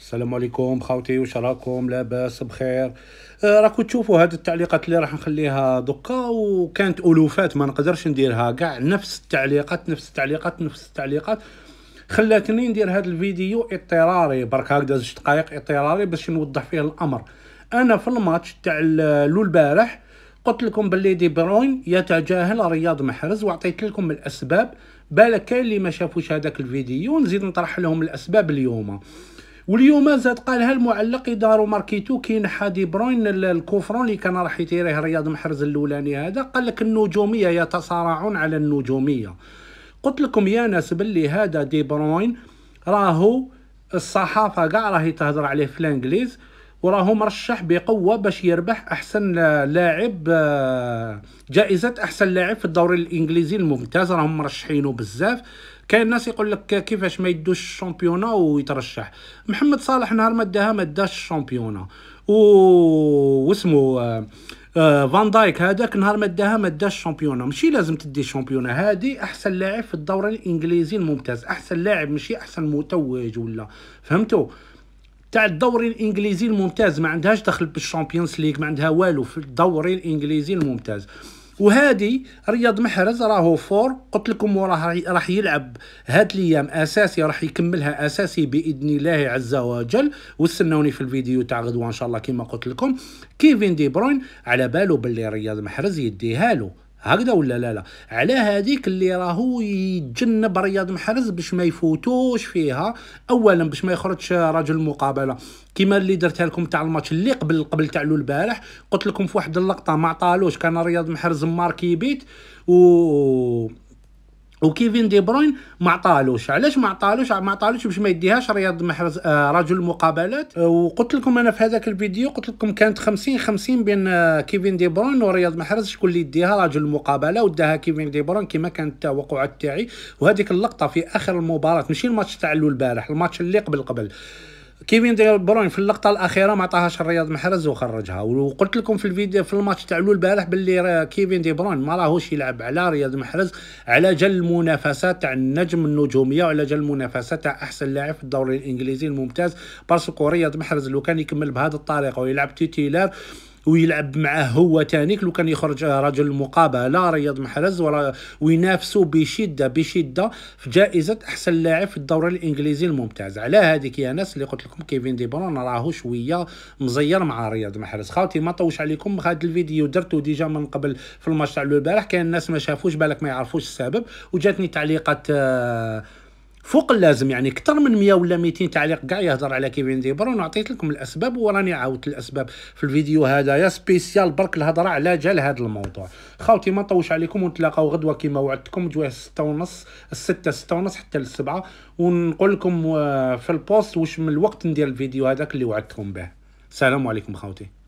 السلام عليكم خاوتي واش راكم لاباس بخير آه راكم تشوفوا هاد التعليقات اللي راح نخليها دوكا وكانت الوفات ما نقدرش نديرها كاع نفس التعليقات نفس التعليقات نفس التعليقات خلاتني ندير هاد الفيديو اضطراري برك هكذا زوج دقائق اضطراري باش نوضح فيه الامر انا في الماتش تاع لول البارح قلت لكم باللي دي بروين يتجاهل رياض محرز وعطيت لكم الاسباب بالك كاين اللي ما شافوش هذاك الفيديو نزيد نطرح لهم الاسباب اليوم واليوم زاد قالها المعلق دارو ماركيتو كينحى دي بروين الكوفرون اللي كان راح يتيريه رياض محرز الاولاني هذا قال لك النجوميه يتصارعون على النجوميه قلت لكم يا ناس باللي هذا دي بروين راهو الصحافه كاع راهي تهضر عليه في الانجليز وراهو مرشح بقوه باش يربح احسن لاعب جائزه احسن لاعب في الدوري الانجليزي الممتاز راهم مرشحينه بزاف كاين ناس يقول لك كيفاش ما يدوش الشامبيونا ويترشح محمد صالح نهار ما داها ما داش الشامبيونا و واسمو آه، آه، فان دايك هذاك نهار ما داها ما داش الشامبيونا ماشي لازم تدي الشامبيونا هادي احسن لاعب في الدوري الانجليزي الممتاز احسن لاعب ماشي احسن متوج ولا فهمتوا تاع الدوري الانجليزي الممتاز ما عندهاش دخل بالشامبيونز ليغ ما عندها والو في الدوري الانجليزي الممتاز وهذه رياض محرز راهو فور قلت لكم وراه راح يلعب هاد الايام اساسي راح يكملها اساسي باذن الله عز وجل واستنوني في الفيديو تاع غدوه ان شاء الله كما قلت لكم كيفين دي بروين على باله باللي رياض محرز يديها له هكذا ولا لا لا على هذيك اللي راهو يتجنب رياض محرز باش ما يفوتوش فيها اولا باش ما يخرجش رجل المقابله كما اللي درتها لكم تاع الماتش اللي قبل قبل تاع البارح قلت لكم في واحد اللقطه ما عطالوش كان رياض محرز ماركي بيت و وكيفين دي بروين ما عطالوش علاش ما عطالوش ما عطالوش باش ما يديهاش رياض محرز آه، رجل المقابلات آه، وقلت لكم انا في هذاك الفيديو قلت لكم كانت 50 50 بين آه، كيفين دي بروين ورياض محرز شكون اللي يديها رجل المقابله وداها كيفين دي بروين كما كانت التوقعات تاعي وهذيك اللقطه في اخر المباراه ماشي الماتش تاع البارح الماتش اللي قبل قبل كيفين دي بروين في اللقطه الاخيره ما عطاهاش الرياض محرز وخرجها وقلت لكم في الفيديو في الماتش تاع البارح باللي كيفين دي بروين ما راهوش يلعب على رياض محرز على جل المنافسه تاع النجم النجوميه وعلى جل المنافسه تاع احسن لاعب في الدوري الانجليزي الممتاز باسكو رياض محرز لو كان يكمل بهذه الطريقه ويلعب تيتيلار ويلعب معاه هو تاني لو كان يخرج رجل المقابله رياض محرز وينافسوا بشده بشده في جائزه احسن لاعب في الدوري الانجليزي الممتاز على هذيك يا ناس اللي قلت لكم كيفين دي برون راهو شويه مزير مع رياض محرز خاوتي ما طوش عليكم هذا الفيديو درته ديجا من قبل في الماتش تاع البارح كان الناس ما شافوش بالك ما يعرفوش السبب وجاتني تعليقات آه فوق اللازم يعني اكثر من 100 ولا 200 تعليق كاع يهضر على كيفين دي برون عطيت لكم الاسباب وراني عاودت الاسباب في الفيديو هذا يا سبيسيال برك الهضره على جال هذا الموضوع خاوتي ما نطوش عليكم ونتلاقاو غدوه كما وعدتكم جواه 6 ونص الستة 6 ونص حتى 7 ونقول لكم آه، في البوست واش من الوقت ندير الفيديو هذاك اللي وعدتكم به السلام عليكم خاوتي